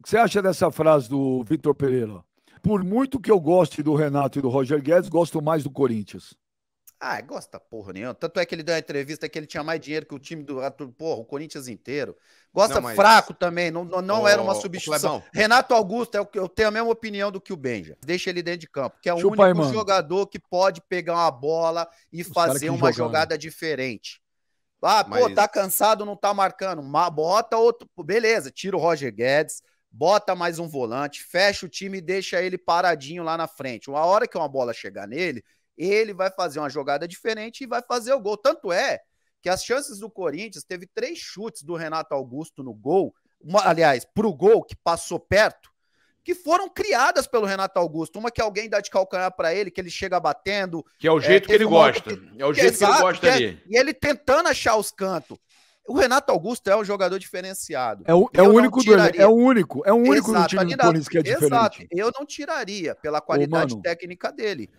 O que você acha dessa frase do Vitor Pereira? Por muito que eu goste do Renato e do Roger Guedes, gosto mais do Corinthians. Ah, gosta porra nenhuma. Tanto é que ele deu uma entrevista que ele tinha mais dinheiro que o time do. Porra, o Corinthians inteiro. Gosta não, mas... fraco também, não, não, oh, era uma substituição. Renato Augusto, é o que eu tenho a mesma opinião do que o Benja. Deixa ele dentro de campo, que é o Chupa único aí, jogador que pode pegar uma bola e Os fazer uma jogando. Né? jogada diferente. Ah, mas... pô, tá cansado, não tá marcando. Bota outro. Beleza, tira o Roger Guedes bota mais um volante, fecha o time e deixa ele paradinho lá na frente. Uma hora que uma bola chegar nele, ele vai fazer uma jogada diferente e vai fazer o gol. Tanto é que as chances do Corinthians teve três chutes do Renato Augusto no gol, uma, aliás, pro gol que passou perto, que foram criadas pelo Renato Augusto. Uma que alguém dá de calcanhar para ele, que ele chega batendo. Que é o é, jeito é, que ele gosta. Que, é o jeito que, que ele é gosta ali. É, e ele tentando achar os cantos. O Renato Augusto é um jogador diferenciado. É o, é o único do, é o único, é o único exato, time do Corinthians que é diferente. Exato. Eu não tiraria pela qualidade Ô, técnica dele.